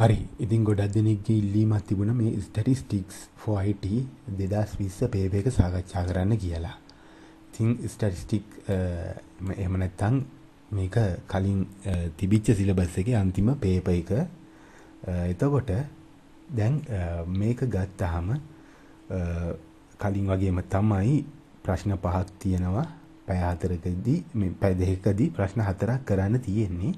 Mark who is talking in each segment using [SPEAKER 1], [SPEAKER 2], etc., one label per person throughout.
[SPEAKER 1] හරි ඉතින් ගොඩක් දෙනෙක්ගේ ඉල්ලීමත් තිබුණ මේ ස්ටටිස්ටික්ස් ෆොයිට දෙදස් විස්ස පේවේක සාකච්ඡා කරන්න කියලා තින් ස්ටටිස්ටික් එමනැත්තං මේක කලින් තිබිච්ච සිලබස් එක අන්තිම පේප එක එතකොට දැන් මේක ගත්තාහම කලින් වගේම තමයි ප්‍රශ්න පහක් තියෙනවා පැයාතරකදී පැදකදී ප්‍රශ්න හතරක් කරන්න තියෙන්නේ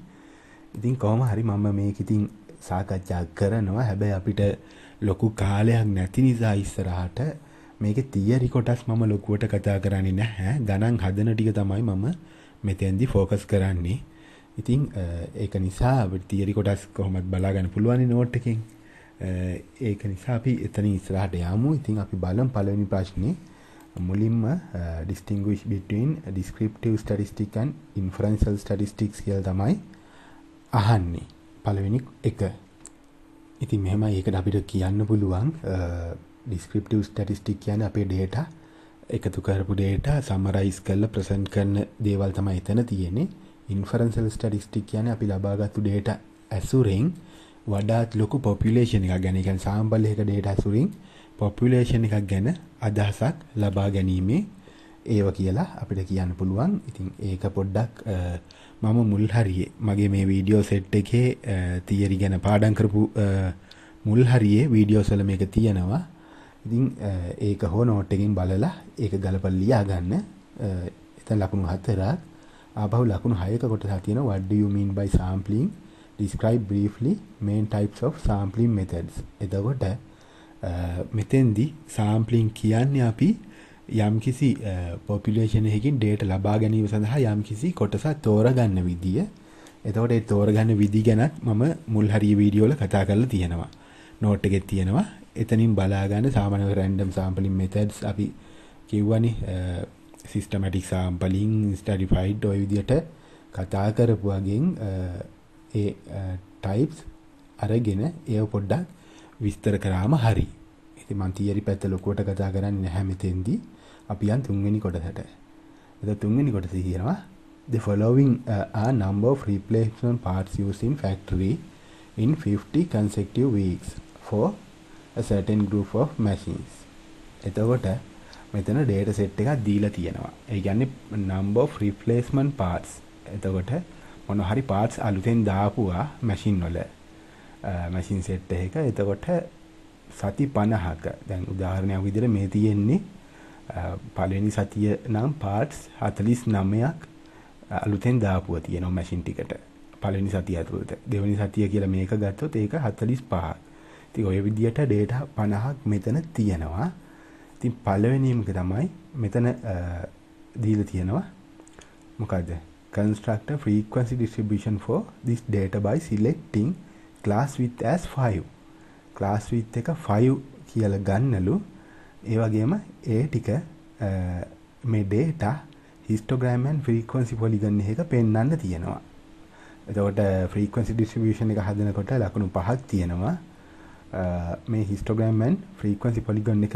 [SPEAKER 1] ඉතින් කෝම හරි මම මේක ඉතින් සාකච්ඡා කරනවා හැබැයි අපිට ලොකු කාලයක් නැති නිසා ඉස්සරහට මේකේ තියරි කොටස් මම ලොකුවට කතා කරන්නේ නැහැ ගණන් හදන ටික තමයි මම මෙතෙන්දි ફોકස් කරන්නේ ඉතින් ඒක නිසා අපිට තියරි කොටස් කොහොමද බලා ගන්න පුළුවන් නෝට් එකෙන් ඒක නිසා අපි එතන ඉස්සරහට යමු ඉතින් අපි බලමු පළවෙනි ප්‍රශ්නේ මුලින්ම ඩිස්ටිංගුවිෂ් බිටවීන් ඩිස්ක්‍රිප්ටව් ස්ටඩිස්ටිකන් ඉන්ෆරන්සල් ස්ටඩිස්ටික්ස් කියල් තමයි අහන්නේ පළවෙනි එක. ඉතින් මෙහෙමයි ඒකට අපිට කියන්න පුළුවන් ඩිස්ක්‍රිප්ටිව් ස්ටැටිස්ටික් කියන්නේ අපේ data එකතු කරපු data summarize කරලා present කරන දේවල් තමයි එතන තියෙන්නේ. inferential statistics කියන්නේ අපි ලබාගත්තු data ඇසුරෙන් වඩාත් ලොකු population එකක් ගැන, ඒ කියන්නේ සාම්පල් එකක data ඇසුරින් population එකක් ගැන අදහසක් ලබා ගැනීමේ ඒව කියලා අපිට කියන්න පුළුවන් ඉතින් ඒක පොඩ්ඩක් මම මුල් හරියේ මගේ මේ වීඩියෝ සෙට් එකේ තියරි ගැන පාඩම් කරපු මුල් හරියේ වීඩියෝස් වල මේක තියෙනවා ඉතින් ඒක හෝ නෝට් එකකින් බලලා ඒක ගලපලා ලියා ගන්න එතන ලකුණු හතරක් ආපහු ලකුණු හයක කොටසක් තියෙනවා what do you mean by sampling describe briefly main types of sampling methods එතකොට මෙතෙන්දි sampling කියන්නේ අපි යම්කිසි පොපිලේෂන් එකකින් ඩේට ලබා ගැනීම සඳහා යම්කිසි කොටසක් තෝරගන්න විදිය. එතකොට ඒ තෝරගන්න විදි ගැනත් මම මුල් හරිය වීඩියෝවල කතා කරලා තියෙනවා. නෝට් එකේ තියෙනවා. එතනින් බලා ගන්න සාමාන්‍ය රැන්ඩම් සෑම්පලින් මෙතඩ්ස් අපි කිව්වනේ සිස්ටමැටික් සෑම්පලින් ස්ටඩිෆයිඩ් ඔය විදියට කතා කරපු වගේ ඒ ටයිප්ස් අරගෙන ඒව පොඩ්ඩක් විස්තර කරාම හරියි. ඉතින් මං තියරි පැත්ත ලොකුවට කතා කරන්නේ නැහැ මෙතෙන්දී. අපි යන් තුන්වෙනි කොටසට. එතකොට තුන්වෙනි කොටස කියනවා the following uh, are number of replacement parts used in factory in 50 consecutive weeks for a certain group of machines. එතකොට මෙතන ඩේට සෙට් එකක් දීලා තියෙනවා. ඒ කියන්නේ number of replacement parts. එතකොට මොන හරි parts අලුතෙන් දාපුවා machine වල. Uh, machine set එක. එතකොට සති 50ක දැන් උදාහරණයක් විදිහට මේ තියෙන්නේ පළවෙනි සතිය නම් පාර්ට්ස් 49ක් අලුතෙන් දාපුවා තියෙනවා මැෂින් ටිකට පළවෙනි සතිය ඇතුළත දෙවෙනි සතිය කියලා මේක ගත්තොත් ඒක 45ක් ඉතින් ඔය විදිහට data 50ක් මෙතන තියෙනවා ඉතින් පළවෙනිම තමයි මෙතන දීලා තියෙනවා මොකද්ද construct a frequency distribution for this data by selecting class width as 5 class width එක 5 කියලා ගන්නලු. ඒ වගේම ඒ ටික මේ data histogram and frequency polygon එක පෙන්වන්න තියෙනවා. එතකොට frequency distribution එක හදනකොට ලකුණු පහක් තියෙනවා. මේ histogram and frequency polygon එක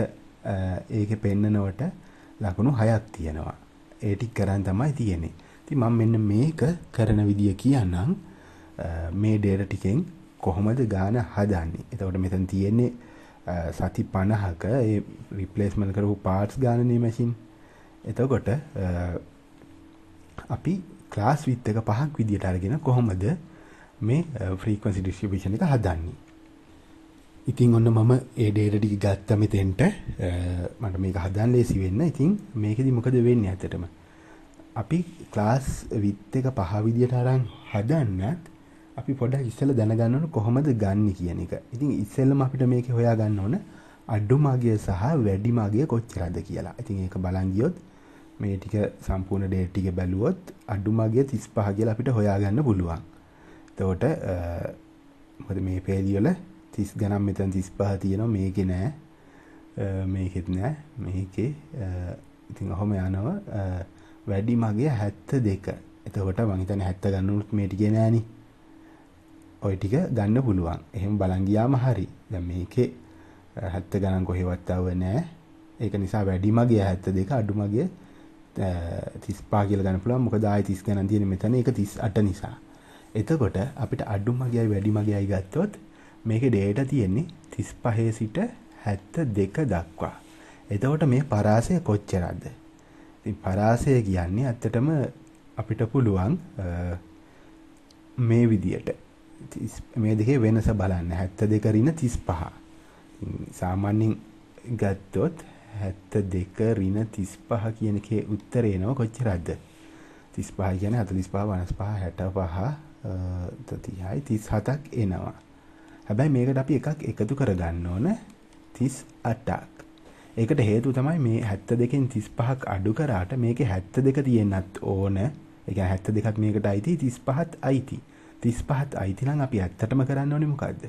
[SPEAKER 1] ඒකේ පෙන්නනකොට ලකුණු හයක් තියෙනවා. ඒ ටික කරන් තමයි තියෙන්නේ. ඉතින් මම මෙන්න මේක කරන විදිය කියන්නම්. මේ data ටිකෙන් කොහොමද ගාන හදන්නේ එතවට මෙතන් තියෙන්නේ සති පණහක රිපලේස්මල් කරපු පාර්ස් ගානනේ මැසින් එතකොට අපි ක්ලාස් විත්තක පහක් විදිහට අරගෙන කොහොමද මේ ෆ්‍රීකන්සි ඩිස්ටිබිෂණ එක හදන්නේ ඉතින් ඔන්න මම ඒ ඩේටටික ගත්ත මෙතෙන්ට මට මේක හදන් ලේසි වෙන්න ඉතින් මේකෙදි මොකද වෙන්නේ ඇතටම අපි ක්ලාස් විත් එක පහ විදියට අරන් හදන්නත් අපි පොඩක් ඉස්සෙල්ල දැනගන්න ඕන කොහොමද ගන්න කියන එක. ඉතින් ඉස්සෙල්ලම අපිට මේකේ හොයාගන්න ඕන අඩු මාගය සහ වැඩි මාගය කොච්චරද කියලා. ඉතින් ඒක බලන් ගියොත් මේ ටික සම්පූර්ණ ඩේට් ටික බැලුවොත් අඩු මාගය 35 කියලා අපිට හොයාගන්න පුළුවන්. එතකොට මොකද මේ පේලි වල 30 ගණන් මෙතන 35 තියෙනවා මේකේ නෑ. මේකෙත් නෑ. මේකේ ඉතින් ඔහොම යනවා වැඩි මාගය 72. එතකොට මං හිතන්නේ 70 ගන්නොත් මේ ටිකේ නෑනේ. ওই ටික ගන්න පුළුවන්. එහෙම බලන් ගියාම හරි. දැන් මේකේ 70 ගණන් කොහෙවත් આવුවේ නැහැ. ඒක නිසා වැඩිම ගිය 72 අඩුම ගිය 35 කියලා ගන්න පුළුවන්. මොකද ආයේ 30 ගණන් තියෙන මෙතන ඒක 38 නිසා. එතකොට අපිට අඩුම ගියයි වැඩිම ගියයි ගත්තොත් මේකේ ඩේටා තියෙන්නේ 35 සිට 72 දක්වා. එතකොට මේ පරාසය කොච්චරද? ඉතින් පරාසය කියන්නේ ඇත්තටම අපිට පුළුවන් මේ විදියට මේ දෙකේ වෙනස බලන්න 72 ඍණ 35. සාමාන්‍යයෙන් ගත්තොත් 72 ඍණ 35 කියන එකේ උත්තරේ එනවා කොච්චරද? 35 කියන්නේ 45 55 65 30යි 37ක් එනවා. හැබැයි මේකට අපි එකක් එකතු කරගන්න ඕන 38ක්. ඒකට හේතුව තමයි මේ 72කින් 35ක් අඩු කරාට මේකේ 72 තියෙන්නත් ඕන. ඒ කියන්නේ 72ක් මේකට අයිති 35ත් අයිති. 35ත් අයිති නම් අපි ඇත්තටම කරන්න ඕනේ මොකද්ද?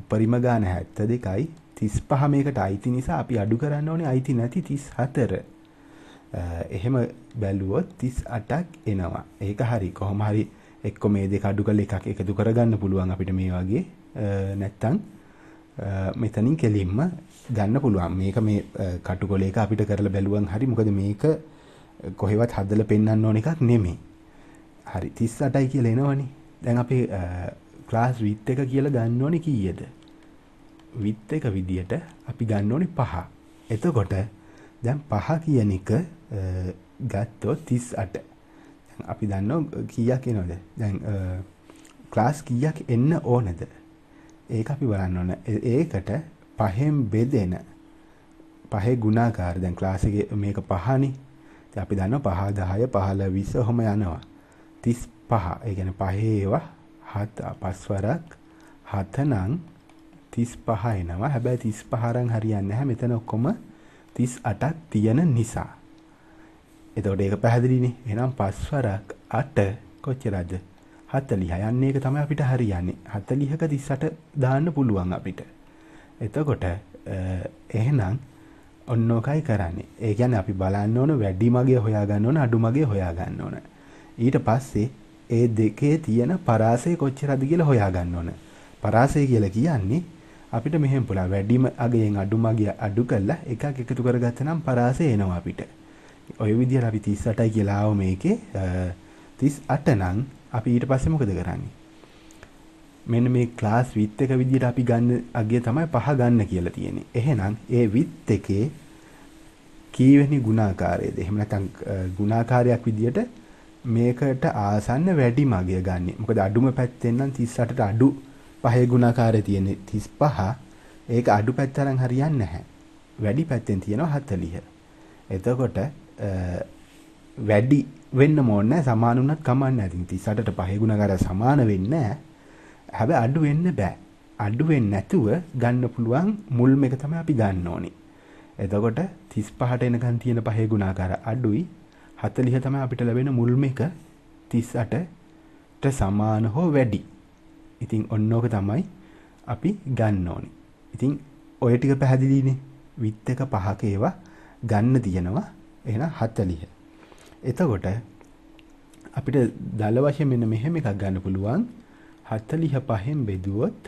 [SPEAKER 1] උපරිම ගාන 72යි 35 මේකට අයිති නිසා අපි අඩු කරන්න ඕනේ අයිති නැති 34. එහෙම බැලුවොත් 38ක් එනවා. ඒක හරි. කොහොම හරි එක්ක මේ දෙක අඩු කරලා එකක් එකතු කරගන්න පුළුවන් අපිට මේ වගේ. නැත්තම් මෙතනින් කෙලින්ම ගන්න පුළුවන්. මේක මේ කටුකොලේක අපිට කරලා බැලුවන් හරි. මොකද මේක කොහෙවත් හදලා පෙන්වන්න ඕන එකක් නෙමෙයි. හරි 38යි කියලා එනවනේ. දැන් අපි ක්ලාස් විත් එක කියලා ගන්න ඕනේ කීයද? විත් එක විදියට අපි ගන්න ඕනේ 5. එතකොට දැන් 5 කියන එක ගත්තොත් 38. දැන් අපි දන්නවා කීයක් එනවද? දැන් ක්ලාස් කීයක් එන්න ඕනද? ඒක අපි බලන්න ඕන. ඒකට පහෙන් බෙදෙන පහේ ගුණාකාර දැන් ක්ලාස් එකේ මේක පහනේ. ඉතින් අපි දන්නවා 5 10 15 20 ඔහොම යනවා. 35 පහ. ඒ කියන්නේ පහේ ඒවා හත පස්වරක් හත නම් 35 එනවා. හැබැයි 35 අරන් හරියන්නේ නැහැ. මෙතන ඔක්කොම 38ක් තියෙන නිසා. එතකොට ඒක පැහැදිලිනේ. එහෙනම් පස්වරක් 8 කොච්චරද? 40. යන්නේ ඒක තමයි අපිට හරියන්නේ. 40ක 38 දාන්න පුළුවන් අපිට. එතකොට එහෙනම් ඔන්නෝකයි කරන්නේ. ඒ කියන්නේ අපි බලන්න ඕන වැඩි මගේ හොයා ගන්න ඕන අඩු මගේ හොයා ගන්න ඕන. ඊට පස්සේ ඒ දෙකේ තියෙන පරාසය කොච්චරද කියලා හොයාගන්න ඕන. පරාසය කියලා කියන්නේ අපිට මෙහෙම පුළුවන් වැඩිම අගයෙන් අඩුම අගය අඩු කරලා එකක් එකතු කරගත්තනම් පරාසය එනවා අපිට. ඔය විදිහට අපි 38යි කියලා ආව මේකේ 38 නම් අපි ඊට පස්සේ මොකද කරන්නේ? මෙන්න මේ ක්ලාස් විත් එක විදිහට අපි ගන්න අගය තමයි පහ ගන්න කියලා තියෙන්නේ. එහෙනම් ඒ විත් එකේ කීවෙනි ගුණාකාරයේද එහෙම නැත්නම් ගුණාකාරයක් විදියට මේකට ආසන්න වැඩි මගිය ගන්න. මොකද අඩුම පැත්තෙන් නම් 38ට අඩු පහේ ගුණාකාරය තියෙන 35. ඒක අඩු පැත්තරන් හරියන්නේ නැහැ. වැඩි පැත්තෙන් තියෙනවා 40. එතකොට වැඩි වෙන්න ඕනේ සමාන වුණත් කමන්නේ නැහැ. 38ට පහේ ගුණාකාරය සමාන වෙන්නේ නැහැ. හැබැයි අඩු වෙන්න බෑ. අඩු වෙන්නේ නැතුව ගන්න පුළුවන් මුල්ම එක තමයි අපි ගන්න ඕනේ. එතකොට 35ට එනකන් තියෙන පහේ ගුණාකාර අඩුයි 40 තමයි අපිට ලැබෙන මුල්ම එක 38ට සමාන හෝ වැඩි. ඉතින් ඔන්න ඕක තමයි අපි ගන්න ඕනේ. ඉතින් ඔය ටික පැහැදිලිනේ. විත් එක පහක ඒවා ගන්න තියෙනවා. එහෙනම් 40. එතකොට අපිට දල වශයෙන් මෙන්න මෙහෙම එකක් ගන්න පුළුවන්. 45න් බෙදුවොත්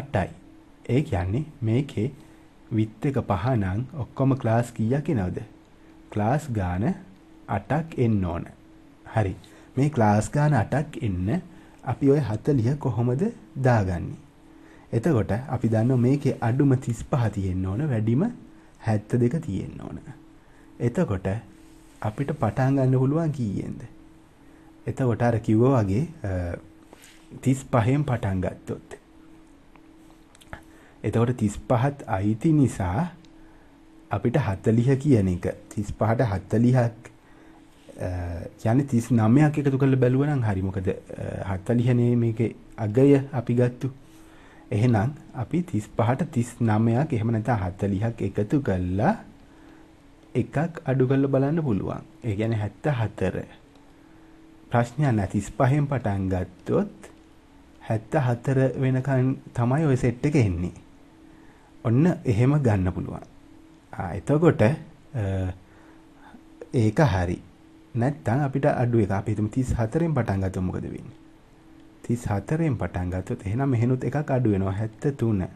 [SPEAKER 1] 8යි. ඒ කියන්නේ මේකේ විත් එක පහ නම් ඔක්කොම ක්ලාස් කීයක් එනවද? ක්ලාස් ගාන 8ක් එන්න ඕන. හරි. මේ ක්ලාස් ගාන 8ක් එන්න අපි ওই 40 කොහොමද දාගන්නේ? එතකොට අපි දන්නවා මේකේ අඩුම 35 තියෙන්න ඕන, වැඩිම 72 තියෙන්න ඕන. එතකොට අපිට පටන් ගන්න පුළුවන් කීයෙන්ද? එතකොට අර කිව්වා වගේ 35න් පටන් ගත්තොත්. එතකොට 35ත් අයිති නිසා අපිට 40 කියන එක 35ට 40ක් යන 39ක් එකතු කරලා බැලුවනම් හරි මොකද 40නේ මේකේ අගය අපි ගත්තු. එහෙනම් අපි 35ට 39ක් එහෙම නැත්නම් 40ක් එකතු කරලා එකක් අඩු කරලා බලන්න පුළුවන්. ඒ කියන්නේ 74. ප්‍රශ්නය නැති 35න් පටන් ගත්තොත් 74 වෙනකන් තමයි ওই සෙට් එක එන්නේ. ඔන්න එහෙම ගන්න පුළුවන්. එතකොට ඒක හරි. නැත්තම් අපිට අඩු එක අපි හිතමු 34න් පටන් ගත්තොත් මොකද වෙන්නේ 34න් පටන් ගත්තොත් එහෙනම් මෙහෙනුත් එකක් අඩු වෙනවා 73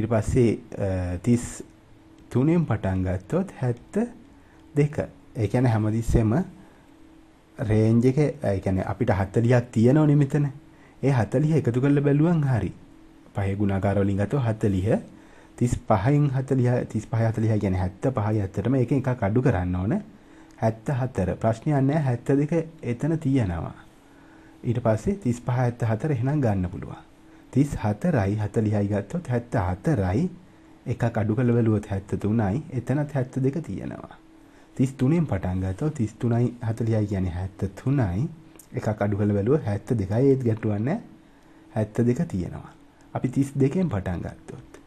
[SPEAKER 1] ඊට පස්සේ 33න් පටන් ගත්තොත් 72 ඒ කියන්නේ හැමතිස්සෙම රේන්ජ් එක ඒ කියන්නේ අපිට 40ක් තියෙනවනේ මෙතන ඒ 40 එකතු කරලා බැලුවන් හරි පහේ ගුණාකාර වලින් ගත්තොත් 40 35න් 40 35 40 කියන්නේ 75යි ඇත්තටම ඒකෙන් එකක් අඩු කරන්න ඕනේ 74 ප්‍රශ්නයක් නැහැ 72 එතන තියෙනවා ඊට පස්සේ 35 74 එහෙනම් ගන්න පුළුවන් 34යි 40යි ගත්තොත් 74යි එකක් අඩු කරලා බැලුවොත් 73යි එතනත් 72 තියෙනවා 33න් පටන් ගත්තොත් 33යි 40යි කියන්නේ 73යි එකක් අඩු කරලා බැලුවොත් 72යි ඒත් ගැටුවන්නේ 72 තියෙනවා අපි 32න් පටන් ගත්තොත්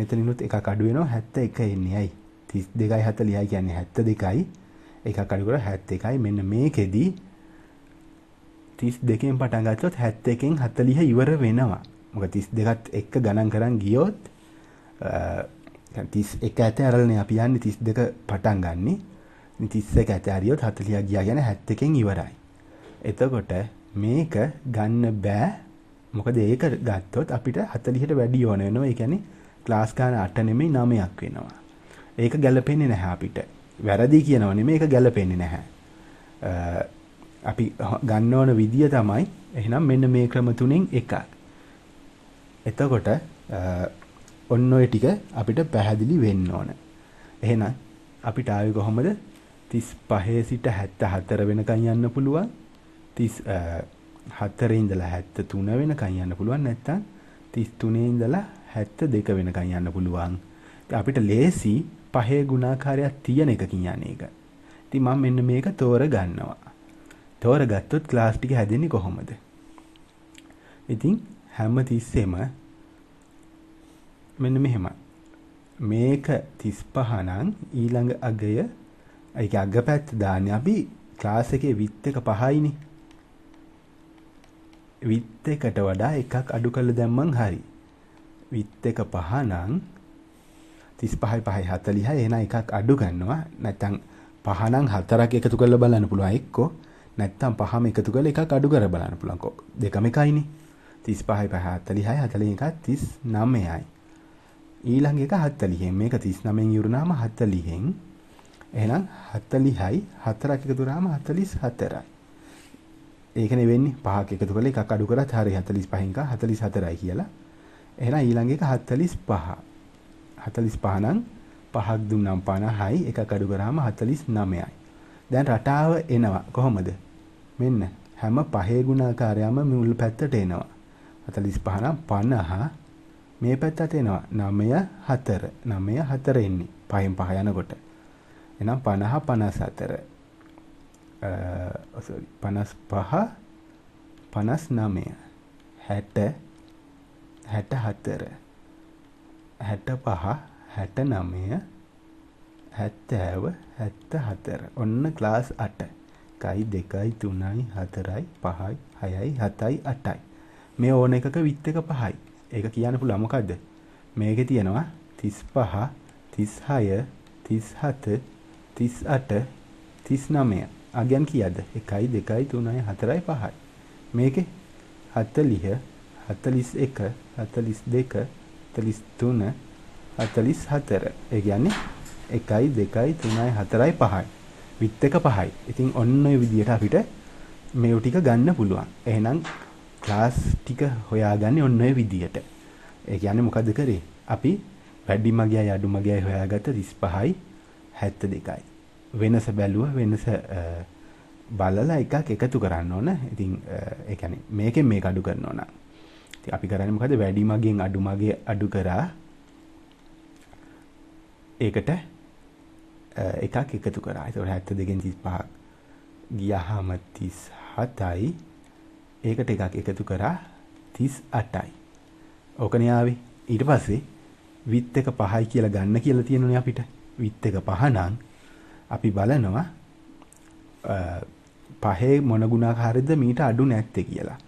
[SPEAKER 1] මෙතනිනුත් එකක් අඩු වෙනවා 71 එන්නේ ඇයි 32යි 40යි කියන්නේ 72යි එකක් අඩු කරලා 71යි. මෙන්න මේකෙදි 32කින් පටන් ගත්තොත් 71කින් 40 ඉවර වෙනවා. මොකද 32ත් එක්ක ගණන් කරන් ගියොත් 31 ඇත ඇරලනේ අපි යන්නේ 32 පටන් ගන්නෙ. 31 ඇත ඇරියොත් 40 ගියා කියන්නේ 71කින් ඉවරයි. එතකොට මේක ගන්න බෑ. මොකද ඒක ගත්තොත් අපිට 40ට වැඩි ඕන වෙනවා. ඒ කියන්නේ ක්ලාස් ගන්න 8 නෙමෙයි 9ක් වෙනවා. ඒක ගැලපෙන්නේ නැහැ අපිට. වැරදි කියනව නෙමෙයි ඒක ගැළපෙන්නේ නැහැ. අපි ගන්න ඕන විදිය තමයි එහෙනම් මෙන්න මේ ක්‍රම තුනෙන් එකක්. එතකොට ඔන්න ඔය ටික අපිට පැහැදිලි වෙන්න ඕන. එහෙනම් අපිට ආවේ කොහොමද? 35 සිට 74 වෙනකන් යන්න පුළුවන්. 34 ඉඳලා 73 වෙනකන් යන්න පුළුවන් නැත්නම් 33 ඉඳලා 72 වෙනකන් යන්න පුළුවන්. අපිට ලේසි පහේ ගුණාකාරයක් තියෙන එකකින් යන්නේ ඒක. ඉතින් මම මෙන්න මේක තෝරගන්නවා. තෝරගත්තොත් ක්ලාස් ටික හැදෙන්නේ කොහොමද? ඉතින් හැම තිස්සෙම මෙන්න මෙහෙමයි. මේක 35 නම් ඊළඟ අගය ඒක අගපැත්ත දාන්නේ අපි ක්ලාස් එකේ width එක 5යිනේ. width එකට වඩා එකක් අඩු කරලා දැම්මම හරි. width එක 5 නම් 35යි 5යි 40 එහෙනම් එකක් අඩු ගන්නවා නැත්නම් පහ නම් හතරක් එකතු කරලා බලන්න පුළුවන් එක්කෝ නැත්නම් පහම එකතු කරලා එකක් අඩු කර බලන්න පුළුවන් කො දෙකම එකයිනේ 35යි 5යි 40යි 41 39යි ඊළඟ එක 40න් මේක 39න් ඉවරනාම 40න් එහෙනම් 40යි 4ක් එකතු කරාම 44යි. ඒකනේ වෙන්නේ පහක් එකතු කරලා එකක් අඩු කරත් හරිය 45න් කා 44යි කියලා. එහෙනම් ඊළඟ එක 45. 45 නම් 5ක් දුන්නම් 50යි එකක් අඩු කරාම 49යි. දැන් රටාව එනවා කොහොමද? මෙන්න හැම පහේ ගුණාකාරයම මුල් පැත්තට එනවා. 45 නම් 50 මේ පැත්තට එනවා 9 4 9 4 එන්නේ. පහෙන් පහ යනකොට. එහෙනම් 50 54 අ sorry 55 59 60 64 හැට පහ හැට නමය හැත්තෑව හැත්ත හතර ඔන්න ක්ලාස් අට එකයි දෙකයි තුනයි හතරයි පහයි හයයි හතයි අටයි මේ ඕන එකක විත් එක පහයි ඒක කියන්න පුළුවන් මොකද්ද මේකේ තියෙනවා 35 36 37 38 39 අගයන් කීයද 1 2 3 4 5 මේකේ 40 41 42 43 44 ඒ කියන්නේ 1 2 3 4 5යි විත් එක 5යි. ඉතින් ඔන්න ඔය විදිහට අපිට මේව ටික ගන්න පුළුවන්. එහෙනම් ක්ලාස් ටික හොයාගන්නේ ඔන්න ඔය විදිහට. ඒ කියන්නේ මොකද කරේ? අපි වැඩි මගයයි අඩු මගයයි හොයාගත්ත 35යි 72යි. වෙනස බැලුවා වෙනස බලලා එකක් එකතු කරන්න ඕන. ඉතින් ඒ කියන්නේ මේකෙන් මේක අඩු කරනවා නම් ඉතින් අපි කරන්නේ මොකද වැඩි මගෙන් අඩු මගේ අඩු කරා ඒකට එකක් එකතු කරා. ඒතකොට 72න් 35ක් ගියාම 37යි. ඒකට එකක් එකතු කරා 38යි. ඕකනේ ආවේ. ඊට පස්සේ විත් එක 5යි කියලා ගන්න කියලා තියෙනුනේ අපිට. විත් එක 5 නම් අපි බලනවා පහේ මොන ගුණාකාරයද මීට අඩු නැත්තේ කියලා.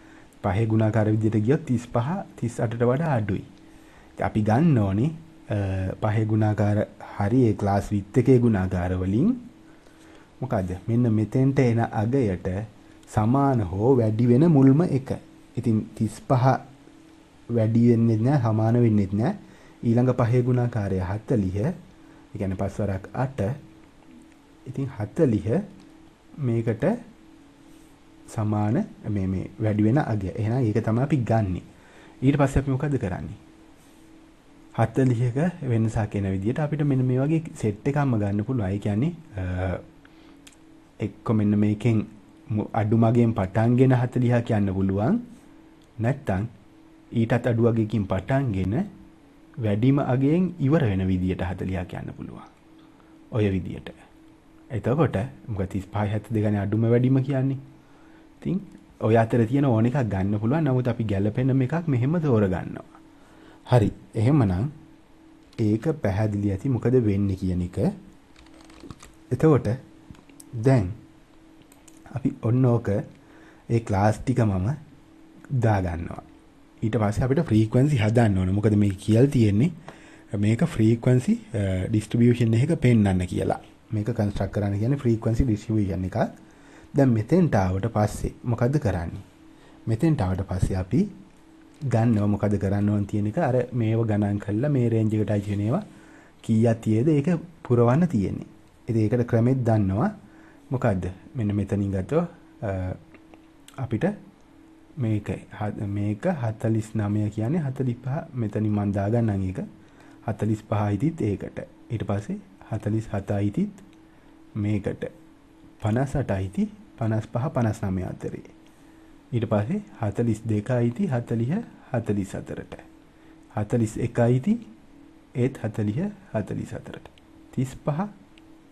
[SPEAKER 1] 5 ගුණාකාර විදිහට ගියොත් 35 38ට වඩා අඩුයි. අපි ගන්න ඕනේ 5 ගුණාකාර හරියේ ක්ලාස් විත් එකේ ගුණාකාර වලින් මොකද්ද? මෙන්න මෙතෙන්ට එන අගයට සමාන හෝ වැඩි වෙන මුල්ම එක. ඉතින් 35 වැඩි වෙන්නේ නැහැ, සමාන වෙන්නේ නැහැ. ඊළඟ පහේ ගුණාකාරය 40. ඒ කියන්නේ පස්වරක් 8. ඉතින් 40 මේකට සමාන මේ මේ වැඩි වෙන අගය. එහෙනම් ඒක තමයි අපි ගන්නෙ. ඊට පස්සේ අපි මොකද කරන්නේ? 40ක වෙනසක් එන විදිහට අපිට මෙන්න මේ වගේ සෙට් එකක්ම ගන්න පුළුවන්. ඒ කියන්නේ එක්ක මෙන්න මේකෙන් අඩු මගෙන් පටන්ගෙන 40 කියන්න පුළුවන්. නැත්තම් ඊටත් අඩු වගේකින් පටන්ගෙන වැඩිම අගයෙන් ඉවර වෙන විදිහට 40 කියන්න පුළුවන්. ඔය විදිහට. එතකොට මොකද 35 72 ගණන් අඩුම වැඩිම කියන්නේ ඉතින් ඔය අතර තියෙන ඕන එකක් ගන්න පුළුවන්. නමුත් අපි ගැළපෙන එකක් මෙහෙම තෝරගන්නවා. හරි. එහෙමනම් ඒක පැහැදිලි ඇති මොකද වෙන්නේ කියන එක. එතකොට දැන් අපි ඔන්න ඕක ඒ ක්ලාස් ටික මම දා ගන්නවා. ඊට පස්සේ අපිට ෆ්‍රීකවෙන්සි හදන්න ඕන. මොකද මේක කියලා තියෙන්නේ මේක ෆ්‍රීකවෙන්සි ඩිස්ට්‍රිබියුෂන් uh, එකක පෙන්වන්න කියලා. මේක කන්ස්ට්‍රක්ට් කරන්න කියන්නේ ෆ්‍රීකවෙන්සි ඩිස්ට්‍රිබියුෂන් එකක්. දැන් මෙතෙන්ට ආවට පස්සේ මොකද්ද කරන්නේ? මෙතෙන්ට ආවට පස්සේ අපි ගන්නව මොකද කරන්න ඕන තියෙන එක අර මේව ගණන් කරලා මේ රේන්ජ් එකට අයිති වෙනේවා කීයක් තියේද ඒක පුරවන්න තියෙන්නේ. ඉතින් ඒකට ක්‍රමෙත් දන්නවා මොකද්ද? මෙන්න මෙතනින් ගත්තොත් අපිට මේක මේක 49 කියන්නේ 45 මෙතනින් මම දාගන්නම් ඒක 45 ඉදිත් ඒකට ඊට පස්සේ 47 ඉදිත් මේකට 58 අයිති 55 59 අතරේ. ඊට පස්සේ 42 අයිති 40 44ට. 41 අයිති ඒත් 40 44ට. 35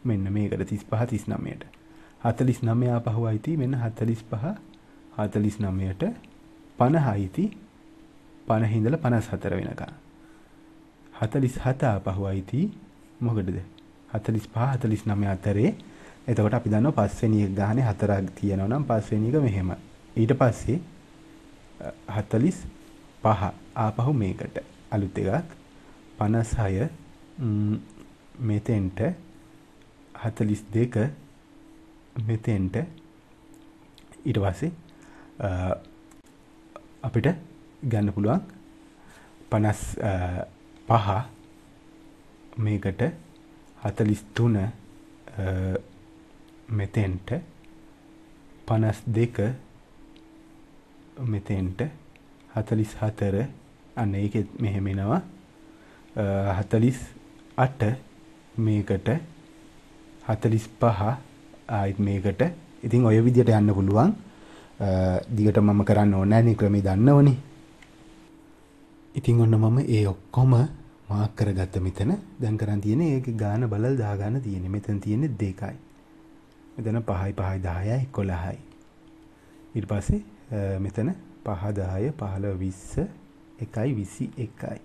[SPEAKER 1] මෙන්න මේකට 35 39ට. 49 ආපහු අයිති මෙන්න 45 49ට 50 අයිති 50 ඉඳලා 54 වෙනකම්. 47 ආපහු අයිති මොකටද? 45 49 අතරේ එතකොට අපි දන්නවා පස්වෙනි එක ගානේ හතරක් තියෙනවා නම් පස්වෙනි එක මෙහෙම. ඊට පස්සේ 45 ආපහු මේකට අලුත් එකක් 56 මෙතෙන්ට 42 මෙතෙන්ට ඊට පස්සේ අපිට ගන්න පුළුවන් 55 මේකට 43 මෙතෙන්ට 52 මෙතෙන්ට 44 අන්න ඒකෙත් මෙහෙම එනවා 48 මේකට 45 ආයිත් මේකට ඉතින් ඔය විදිහට යන්න පුළුවන් දිගට මම කරන්න ඕනේ නේ ක්‍රමේ දන්නවනේ ඉතින් ඔන්න මම ඒ ඔක්කොම මාක් කරගත්ත මෙතන දැන් කරන් තියෙන්නේ ඒක ගාන බලල් දාගන්න තියෙන්නේ මෙතන තියෙන්නේ දෙකයි මෙතන 5යි 5යි 10යි 11යි. ඊට පස්සේ මෙතන 5 10 15 20 1යි 21යි.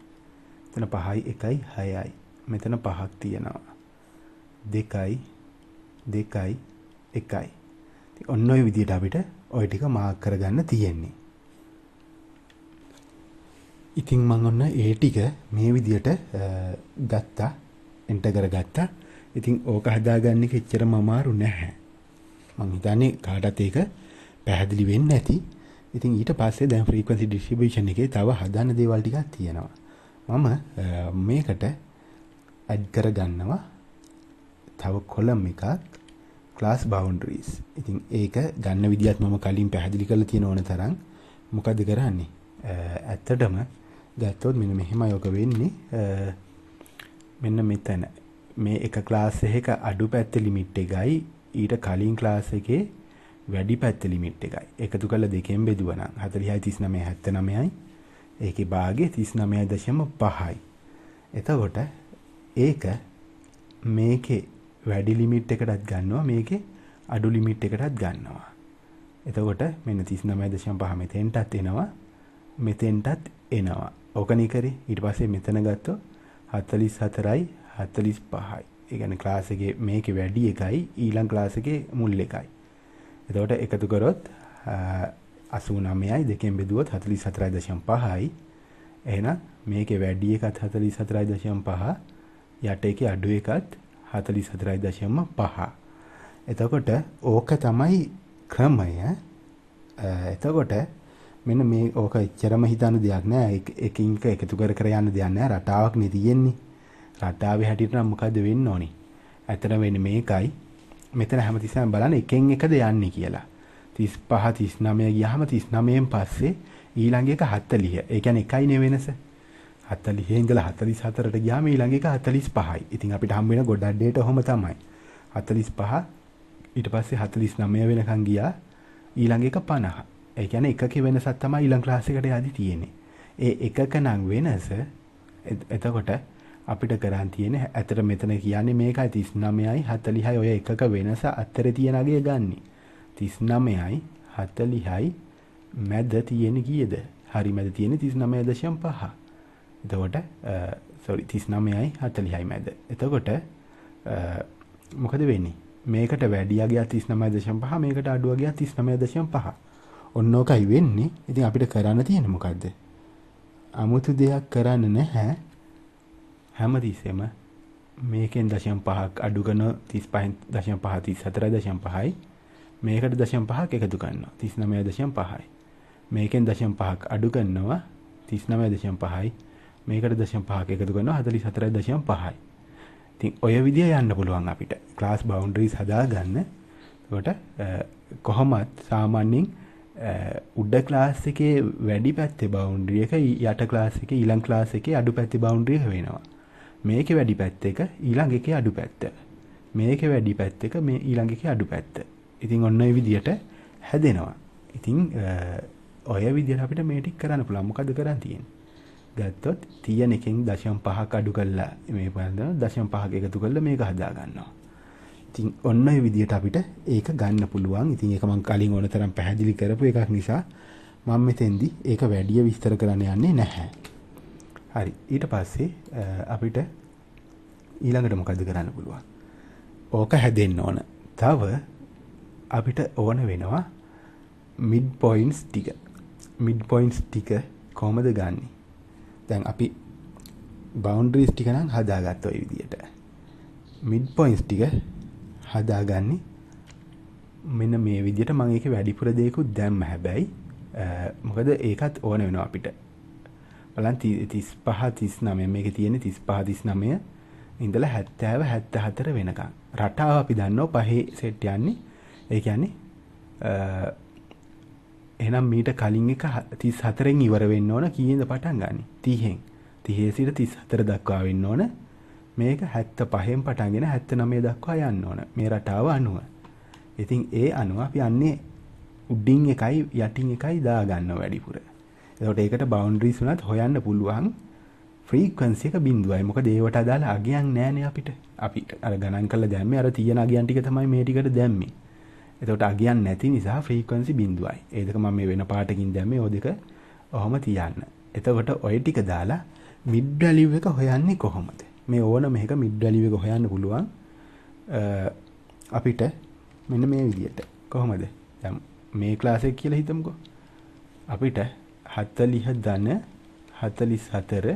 [SPEAKER 1] මෙතන 5යි 1යි 6යි. මෙතන 5ක් තියෙනවා. 2යි 2යි 1යි. ඔන්න ඔය විදිහට අපිට ඔය ටික මාක් කරගන්න තියෙන්නේ. ඉතින් මම ඔන්න ඒ ටික මේ විදිහට ගත්තා එන්ටර් කරගත්තා. ඉතින් ඕක හදාගන්න එක එච්චරම අමාරු නැහැ. මම හිතන්නේ කාටත් ඒක පැහැදිලි වෙන්නේ නැති. ඉතින් ඊට පස්සේ දැන් frequency distribution එකේ තව හදන දේවල් ටිකක් තියෙනවා. මම මේකට add කරගන්නවා තව column එකක් class boundaries. ඉතින් ඒක ගන්න විදිහත් මම කලින් පැහැදිලි කරලා තියෙන ඕන තරම් මොකද කරන්නේ? ඇත්තටම ගත්තොත් මෙන්න මෙහෙමයි ඔක වෙන්නේ. මෙන්න මෙතන මේ එක class එකක අඩු පැත්තේ limit එකයි ඊට කලින් ක්ලාස් එකේ වැඩි පැත්ත ලිමිට් එකයි. එකතු කරලා දෙකෙන් බෙදුවා නම් 46 39 79යි. ඒකේ භාගය 39.5යි. එතකොට ඒක මේකේ වැඩි ලිමිට් එකටත් ගන්නවා මේකේ අඩු ලිමිට් එකටත් ගන්නවා. එතකොට මෙන්න 39.5 මෙතෙන්ටත් එනවා මෙතෙන්ටත් එනවා. ඕකනේ කරේ. ඊට පස්සේ මෙතන ගත්තොත් 44යි 45යි. ඒගැන ක්ලාසගේ මේක වැඩි එකයි ඊළං ක්ලාසගේ මුල් එකයි. එතවට එකතු කරොත් අසූ නමයයි දෙකෙන් බෙදුවත් හතලි සතරයි දශම් පහයි එන මේක වැඩිය එකත් හතලි සතරයි දශම් පහ යට එක අඩුව එකත් හතලි සතරයි දශයම පහ. එතකොට ඕක තමයි ක්‍රමය එතකොට මෙන්න මේ ඕක එච්චරම හිතන්න දෙයක් නෑ එකින්ක එකතු කර කර යන්න දෙයක් නෑ රටාවක් නෙතියෙන්නේ රටාවේ හැටියට නම් මොකද වෙන්න ඕනේ? ඇතර වෙන්නේ මේකයි. මෙතන හැමතිස්සම බලන්න එකෙන් එකද යන්නේ කියලා. 35 39 ගියාම 39න් පස්සේ ඊළඟ එක 40. ඒ කියන්නේ එකයිනේ වෙනස. 40 ඉඳලා 44ට ගියාම ඊළඟ එක 45යි. ඉතින් අපිට හම් වෙන ගොඩක් ඩේට ඔහම තමයි. 45 ඊට පස්සේ 49 වෙනකන් ගියා ඊළඟ එක 50. ඒ කියන්නේ එකක වෙනසක් තමයි ඊළඟ ක්ලාස් එකට යදි තියෙන්නේ. ඒ එකක නම් වෙනස එතකොට අපිට කරන් තියෙන ඇතර මෙතන කියන්නේ මේකයි තිස් නමයයි හතලිහයි ඔය එකක වෙනස අත්තර තියෙනගේ ගන්න. තිස් නමයයි හතලිහයි මැද තියෙන කියද හරි මැද තියෙන තිස් නමය දශයම් පහ. එතකොට සොරි තිස් නමයයි හතලිහයි මැද. එතකොට මොකද වෙන්නේ මේකට වැඩියගේ තිස් නමය දශම් පහ මේකට අඩුවගේ තිස් නමය දශම් පහ ඔන්නෝකයි වෙන්නේ ඉතින් අපිට කරන්න තියෙන මොකක්ද අමුතු දෙයක් කරන්න නැහැ හැමතිස්සෙම මේකෙන් දශම් පහක් අඩු කරනවා 35 දශම් පහ 34 දශම් පහයි මේකට දශම් පහක් එකතු කරනවා 39 දශම් පහයි මේකෙන් දශම් පහක් අඩු කරනවා 39 දශම් පහයි මේකට දශම් පහක් එකතු කරනවා 44 දශම් පහයි ඉතින් ඔය විදිය යන්න පුළුවන් අපිට ක්ලාස් බවුන්ඩරිස් හදාගන්න එතකොට කොහොමත් සාමාන්‍යයෙන් උඩ ක්ලාස් එකේ වැඩි පැත්තේ බවුන්ඩරි එක යට ක්ලාස් එකේ ඊළඟ ක්ලාස් එකේ අඩු පැත්තේ බවුන්ඩරි එක වෙනවා මේකේ වැඩි පැත්ත එක ඊළඟ එකේ අඩු පැත්ත. මේකේ වැඩි පැත්ත එක මේ ඊළඟ එකේ අඩු පැත්ත. ඉතින් ඔන්න ඔය විදියට හැදෙනවා. ඉතින් ඔය විදියට අපිට මේ ටික කරන්න පුළුවන්. මොකද කරන් තියෙන්නේ? ගත්තොත් 30 එකෙන් 0.5ක් අඩු කරලා මේ බලන 0.5ක එකතු කරලා මේක හදා ගන්නවා. ඉතින් ඔන්න ඔය විදියට අපිට ඒක ගන්න පුළුවන්. ඉතින් ඒක මම කලින් ඕන තරම් පැහැදිලි කරපු එකක් නිසා මම මෙතෙන්දි ඒක වැඩි විස්තර කරන්න යන්නේ නැහැ. හරි ඊට පස්සේ අපිට ඊළඟට මොකද කරන්න පුළුවන් ඕක හැදෙන්න ඕන තව අපිට ඕන වෙනවා මිඩ් පොයින්ස් ටික මිඩ් පොයින්ස් ටික කොහමද ගන්න දැන් අපි බෞන්ඩ්‍රීස් ටික නම් හදාගත්ත ඔය විදියට මිඩ් පොයින්ස් ටික හදාගන්නේ මෙන්න මේ විදිහට මම ඒක වැඩිපුර දෙයකුත් දැම්ම හැබැයි මොකද ඒකත් ඕන වෙනවා අපිට බලන් 35 39 මේකේ තියෙන්නේ 35 39 ඉඳලා 70 74 වෙනකන් රටාව අපි දන්නව පහේ සෙට් යන්නේ ඒ කියන්නේ එහෙනම් මීට කලින් එක 34න් ඉවර වෙන්න ඕන කීයෙන්ද පටන් ගන්නෙ 30න් 30 සිට 34 දක්වා වෙන්න ඕන මේක 75න් පටන්ගෙන 79 දක්වා යන්න ඕන මේ රටාව අනුව. ඉතින් ඒ අනුව අපි යන්නේ උඩින් එකයි යටින් එකයි දාගන්න වැඩිපුර. එතකොට ඒකට බවුන්ඩරිස් උනත් හොයන්න පුළුවන් ෆ්‍රීකන්සි එක බිඳුවයි මොකද ඒවට අදාළ අගයන් නෑනේ අපිට. අපි අර ගණන් කරලා දැම්මේ අර තියෙන අගයන් ටික තමයි මේ ටිකට දැම්මේ. එතකොට අගයන් නැති නිසා ෆ්‍රීකන්සි බිඳුවයි. ඒ දෙක මම මේ වෙන පාටකින් දැම්මේ. ඔය දෙක ඔහම තියන්න. එතකොට ඔය ටික දාලා මිඩ් වැලියු එක හොයන්නේ කොහොමද? මේ ඕන මේක මිඩ් වැලියු එක හොයන්න පුළුවන්. අපිට මෙන්න මේ විදිහට. කොහොමද? දැන් මේ ක්ලාස් එක කියලා හිතමුකෝ. අපිට 40 ධන 44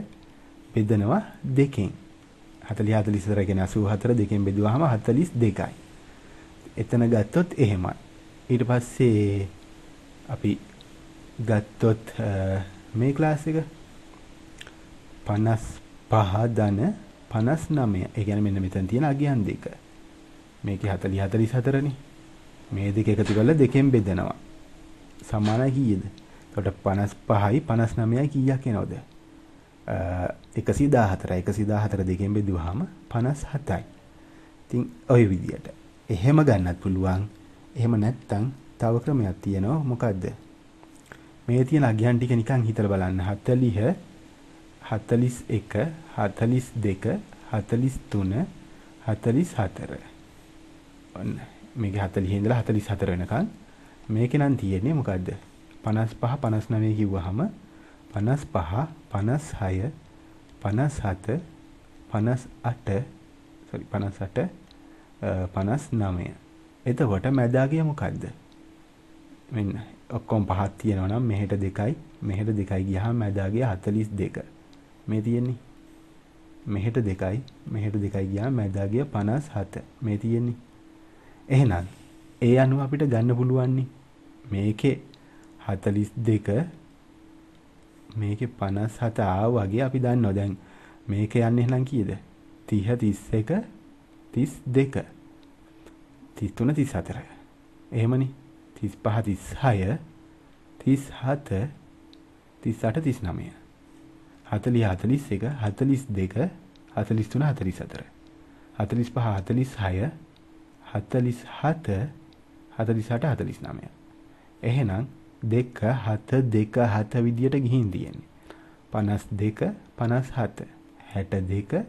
[SPEAKER 1] බෙදනවා දෙකෙන් 40 44 කියන්නේ 84 දෙකෙන් බෙදුවාම 42යි. එතන ගත්තොත් එහෙමයි. ඊට පස්සේ අපි ගත්තොත් මේ ක්ලාස් එක 55 ධන 59. ඒ කියන්නේ මෙන්න මෙතන තියෙන අගයන් දෙක. මේකේ 40 44 නේ. මේ දෙක එකතු කරලා දෙකෙන් බෙදනවා. සමානයි කීයද? තොට පනස් පහයි පනස් නමයයි කීයක් එනෝද එකසි දාහතර එකසි දාහතර දෙකෙන් බෙදවාහම පනස් හතයි තින් ඔය විදියට එහෙම ගන්නත් පුළුවන් එහෙම නැත්තං තව ක්‍රමයක් තියෙනවා මොකක්ද මේ තියෙන අග්‍යන් ටික නිකන් හිතල බලන්න හතලිහ හතලිස් එක හතලිස් දෙක හතලිස් තුන හතලිස් හතර ඔන්න මේක හතලිහ ඉඳලා හතලිස් හතර වෙනකන් මේක නම් තියෙන්නේ මොකද්ද 55 59 කිව්වහම 55 56 57 58 sorry 58 59 එතකොට මැදාගිය මොකද්ද මෙන්න ඔක්කොම පහක් තියෙනවා නම් මෙහෙට දෙකයි මෙහෙට දෙකයි ගියහම මැදාගිය 42 මේ තියෙන්නේ මෙහෙට දෙකයි මෙහෙට දෙකයි ගියාම මැදාගිය 57 මේ තියෙන්නේ එහෙනම් ඒ අනුව අපිට ගන්න පුළුවන් මේකේ 42 මේකේ 57 ආවාගේ අපි දන්නවා දැන් මේක යන්නේ එහෙනම් කීයද 30 31 32 33 34 එහෙමනේ 35 36 37 38 39 40 41 42 43 44 45 46 47 48 49 එහෙනම් දෙක හත දෙක හත විදියට ගිහින් තියෙන්නේ. පනස් දෙක පනස් හත හැට දෙක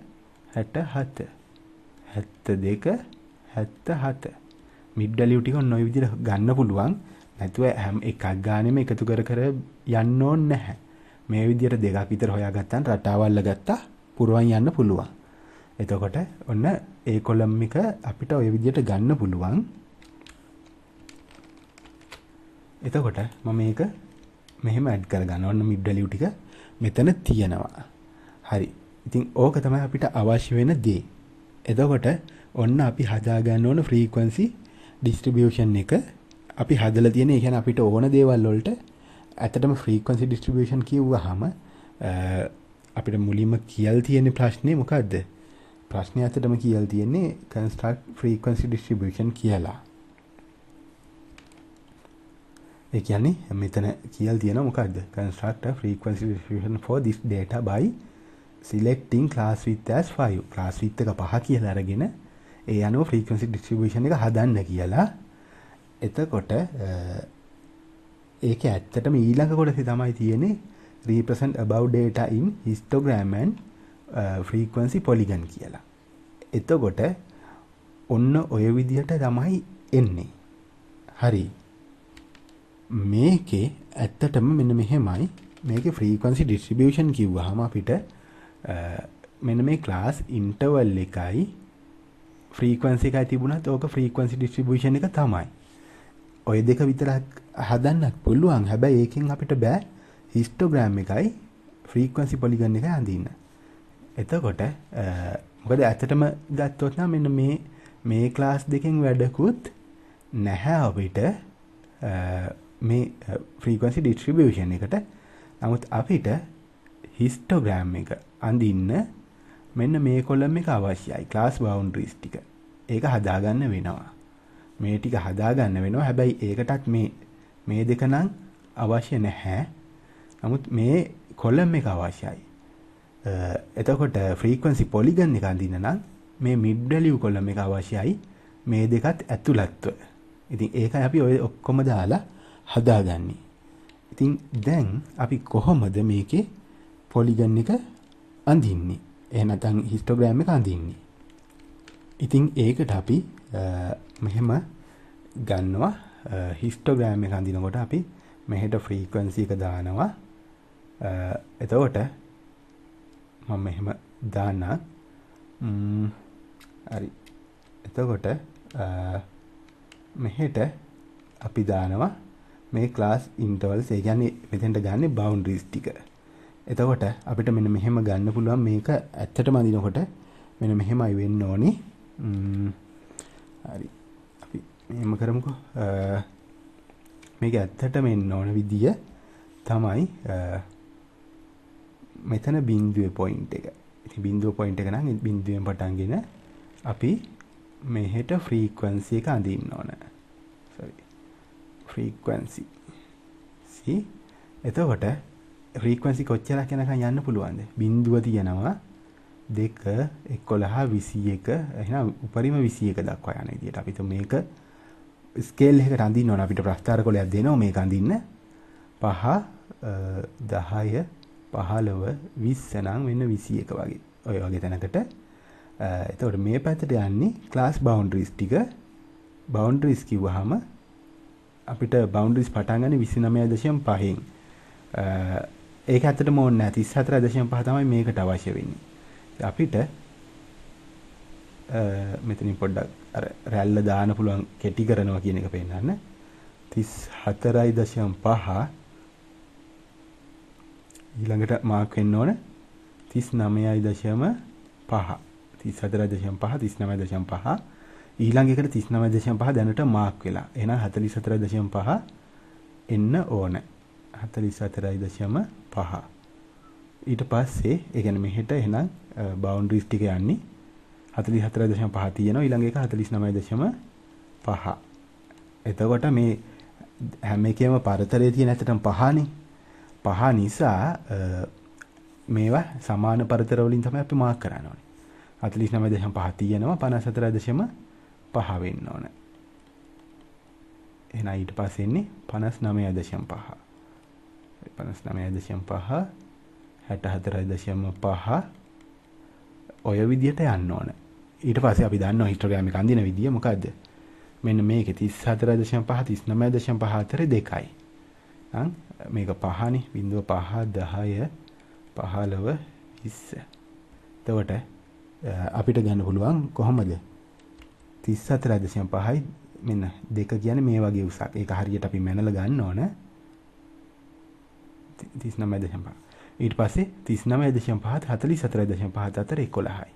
[SPEAKER 1] හැට හත හැත්ත දෙක හැත්ත හත මිඩ්ඩලියු ටික ඔන්න ඔය විදිහට ගන්න පුළුවන් නැතුව හැම එකක් ගානෙම එකතු කර කර යන්න ඕනේ නැහැ මේ විදිහට දෙකක් විතර හොයාගත්තන් රටාවල්ල ගත්තා පුරවන් යන්න පුළුවන් එතකොට ඔන්න ඒ කොලම් එක අපිට ඔය විදිහට ගන්න පුළුවන් එතකොට මම මේක මෙහෙම ඇඩ් කරගන්න ඔන්න මිඩ් වැලියු ටික මෙතන තියෙනවා. හරි. ඉතින් ඕක තමයි අපිට අවශ්‍ය වෙන දේ. එතකොට ඔන්න අපි හදාගන්න ඕන ෆ්‍රීකවෙන්සි ඩිස්ට්‍රිබියුෂන් එක අපි හදලා තියෙන ඒ කියන්නේ අපිට ඕන දේවල් වලට ඇත්තටම ෆ්‍රීකවෙන්සි ඩිස්ට්‍රිබියුෂන් කිව්වහම අපිට මුලින්ම කියල් තියෙන ප්‍රශ්නේ මොකද්ද? ප්‍රශ්නේ ඇත්තටම කියල් තියෙන්නේ කන්ස්ට්‍රක්ට් ෆ්‍රීකවෙන්සි ඩිස්ට්‍රිබියුෂන් කියලා. ඒ කියන්නේ මෙතන කියලා තියෙන මොකක්ද construct a frequency distribution for this data by selecting class width as 5 class width එක 5 කියලා අරගෙන ඒ අනුව frequency distribution එක හදන්න කියලා එතකොට ඒක ඇත්තටම ඊළඟ කොටසේ තමයි තියෙන්නේ represent about data in histogram and uh, frequency polygon කියලා එතකොට ඔන්න ඔය විදිහට තමයි එන්නේ හරි මේකේ ඇත්තටම මෙන්න මෙහෙමයි මේක ෆ්‍රීකන්සි ඩිස්ට්‍රිබියෂන් කිව්වහම අපිට මෙන මේ ක්ලාස් ඉන්ටවල් එකයි ෆ්‍රීකන්සි එකයි තිබුණත් ඕක ෆ්‍රීකන්සි ඩිස්ට්‍රිබියෂන් එක තමයි ඔය දෙක විතරක් හදන්නක් පුළුවන් හැබැයි ඒකෙන් අපිට බෑ හිස්ටෝග්‍රෑම් එකයි ෆ්‍රීකන්සි පොලිගන්න එක හඳන්න එතකොට මොකද ඇතටම ගත්තොත්න මෙන්න මේ මේ ක්ලාස් දෙකෙන් වැඩකුත් නැහැ අපිට මේ ෆ්‍රීකන්සි ඩිස්ට්‍රිබියුෂන් එකට නමුත් අපිට හිස්ටෝග්‍රෑම් එක අඳින්න මෙන්න මේ කොල්ලම් එක අවශ්‍යයි ක්ලාස් බවුන්ඩරිස් ටික ඒක හදාගන්න වෙනවා මේ ටික හදාගන්න වෙනවා හැබැයි ඒකටත් මේ මේ දෙක නම් අවශ්‍ය නැහැ නමුත් මේ කොල්ලම් එක අවශ්‍යයි එතකොට ෆ්‍රීකන්සි පොලිගන් එක අඳන්න නම් මේ මිඩ්ඩලියව් කොල්ලම එක අවශ්‍යයි මේ දෙකත් ඇතුළත්ව ඉතින් ඒක අපි ඔය ඔක්කොම දාලා හදාගන්නේ. ඉතින් දැන් අපි කොහොමද මේකේ පොලිගන් එක අඳින්නේ? එහෙ නැත්නම් හිස්ටෝග්‍රෑම් එක අඳින්නේ. ඉතින් ඒකට අපි මෙහෙම ගන්නවා හිස්ටෝග්‍රෑම් එක අඳිනකොට අපි මෙහෙට ෆ්‍රීකවන්සි එක දානවා. එතකොට මම මෙහෙම දාන්න හරි එතකොට මෙහෙට අපි දානවා මේ class intervals ඒ කියන්නේ මෙතෙන්ට ගන්නේ boundaries ටික. එතකොට අපිට මෙන්න මෙහෙම ගන්න පුළුවන් මේක ඇත්තටම අඳිනකොට මෙන්න මෙහෙමයි වෙන්න ඕනි. හරි. අපි මෙහෙම කරමුකෝ. මේක ඇත්තටම එන්න ඕන විදිය තමයි මෙතන බිංදුවේ point එක. ඉතින් බිංදුව point එක නම් බිංදුවෙන් පටන්ගෙන අපි මෙහෙට frequency එක අඳින්න ඕනේ. frequency see එතකොට frequency කොච්චරක් යනකම් යන්න පුළුවන්ද බිඳුව තියෙනවා 2 11 21 එහෙනම් උපරිම 21 දක්වා යන විදිහට අපි මේක ස්කේල් එකකට අඳින්න ඕන අපිට ප්‍රස්ථාර කොලයක් දෙනවා මේක අඳින්න 5 10 15 20 නම් වෙන 21 වගේ ඔය වගේ තැනකට එතකොට මේ පැත්තට යන්නේ ක්ලාස් බවුන්ඩරිස් ටික බවුන්ඩරිස් කිව්වහම අපිට බවන්ඩස් පටන්ගන්න විසිනමය දශයම් පහෙන් ඒක ඇතට මෝන්න තිස් හතර දශයම් පහතමයි මේකට අවශ්‍ය වෙන්නේ අපිට මෙතනින් පොඩ්ඩක් රැල්ල දාන පුළුවන් කෙටි කරනවා කියන එක පෙන්න්න තිස් හතරයි දශයම් පහ ඊළඟට මාක් වෙන්න ඕන තිස් නමයයි දශයම පහ තිස් හතරයි දශයම් පහ තිස් නමයි දශයම් පහ ඊළඟ එකට 39.5 දැනට මාක් වෙලා. එහෙනම් 44.5 එන්න ඕන. 44.5 ඊට පස්සේ ඒ කියන්නේ මෙහෙට එහෙනම් බවුන්ඩරිස් ටික යන්නේ 44.5 තියෙනවා ඊළඟ එක 49.5. එතකොට මේ හැම එකේම පරතරය තියෙන ඇත්තටම පහනේ. පහ නිසා මේවා සමාන පරතර වලින් තමයි අපි මාක් කරන්න ඕනේ. 49.5 තියෙනවා 54.5 පහ වෙන්න ඕන. එහෙනම් ඊට පස්සේ එන්නේ 59.5. 59.5 64.5 ඔය විදිහට යන්න ඕන. ඊට පස්සේ අපි දන්නවා හිස්ටෝග්‍රෑම් එක අඳින විදිය මොකද්ද? මෙන්න මේකේ 34.5 39.5 අතර දෙකයි. නම් මේක පහනේ 0 5 10 15 20. එතකොට අපිට ගන්න පුළුවන් කොහොමද? 34.5යි මෙන්න දෙක කියන්නේ මේ වගේ උසක්. ඒක හරියට අපි මැනලා ගන්න ඕන. 39.5. ඊට පස්සේ 39.5 44.5 අතර 11යි.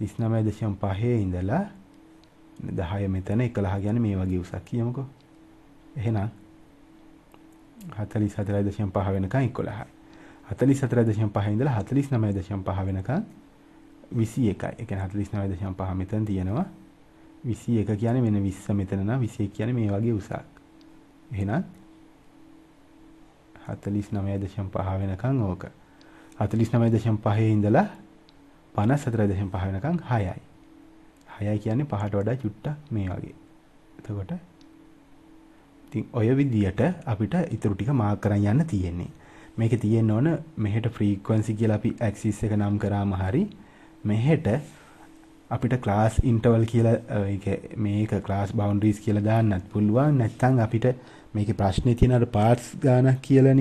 [SPEAKER 1] 39.5 ඉඳලා 10 මෙතන 11 කියන්නේ මේ වගේ උසක් කියමුකෝ. එහෙනම් 44.5 වෙනකන් 11යි. 44.5 ඉඳලා 49.5 වෙනකන් 21යි. ඒ කියන්නේ 49.5 මෙතන තියෙනවා. 21 කියන්නේ මෙන්න 20 මෙතන නම් 21 කියන්නේ මේ වගේ උසක්. එහෙනම් 49.5 වෙනකන් ඕක. 49.5 ඉඳලා 54.5 වෙනකන් 6යි. 6යි කියන්නේ 5ට වඩා චුට්ටක් මේ වගේ. එතකොට ඉතින් ඔය විදියට අපිට ඊටු ටික මාක් කරන් යන්න තියෙන්නේ. මේක තියෙන්න ඕන මෙහෙට ෆ්‍රීකවෙන්සි කියලා අපි ඇක්සිස් එක නම් කරාම හරි මෙහෙට අපිට ක්ලාස් ඉන්ටවල් කියලා මේක ක්ලාස් බවන්ඩ්‍රීස් කියල දාන්නත් පුළුවන් නැත්තං අපිට මේක ප්‍රශ්නය තියෙනට පාර්ස් ගානක් කියලන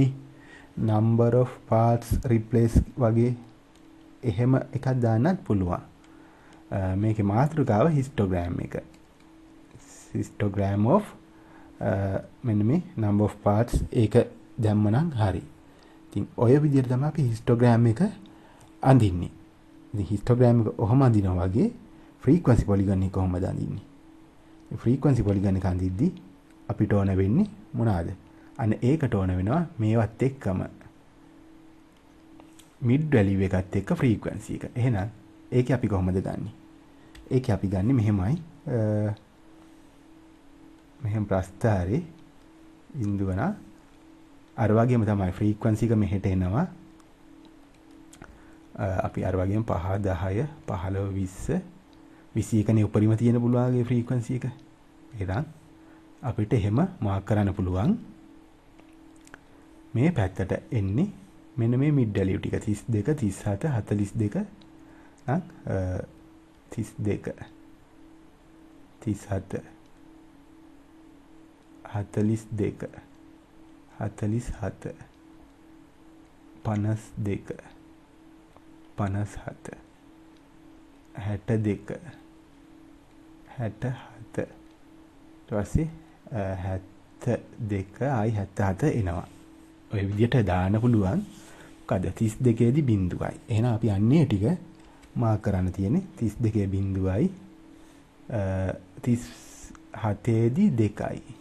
[SPEAKER 1] නම්බර් of පාර්ස් රිප්ලේස් වගේ එහෙම එකක් දාන්නත් පුළුවන් මේක මාතෘකාව හිස්ටෝග්‍රෑම් එක සිිස්ටෝග්‍රෑම් of මෙන මේ නම්බ of පාර්ස් ඒක දැම්මනං හරි තින් ඔය විදිර තම අපි හිස්ටෝග්‍රෑම් එක අඳින්නේ ඉතින් හිස්ටෝග්‍රෑම් එක ඔහම අඳිනවා වගේ ෆ්‍රීකවන්සි පොලිගන් එක කොහොමද අඳින්නේ ෆ්‍රීකවන්සි පොලිගන් එක අඳිද්දී අපිට ඕන වෙන්නේ මොනවාද අන්න ඒකට ඕන වෙනවා මේවත් එක්කම මිඩ් වැලියු එකත් එක්ක ෆ්‍රීකවන්සි එක එහෙනම් ඒක අපි කොහොමද ගන්නෙ ඒක අපි ගන්නෙ මෙහෙමයි මෙහෙම ප්‍රස්ථාරේ ඉන්දුවනා අර වගේම තමයි ෆ්‍රීකවන්සි එක මෙහෙට එනවා අපි අර වගේම 5 10 15 20 21 නේ උපරිම තියෙන පුළුවාගේ ෆ්‍රීකවන්සි එක. එහෙනම් අපිට එහෙම මාක් කරන්න පුළුවන්. මේ පැත්තට එන්නේ මෙන්න මේ මිඩ් වැලියු ටික 32 37 42 නම් 32 37 42 47 52 පනස් හත හැට දෙක හැට හත ටවස්සේ හැත්ත දෙක අයි හැත්ත හත එනවා ඔය විදියට දාන පුළුවන් කද තිස් දෙකේදි බින්දුවයි එහෙනම් අපි අන්නේ ටික මා කරන්න තියෙන්නේ තිස් දෙකේ බින්දුවයි තිස් හතේදී දෙකයි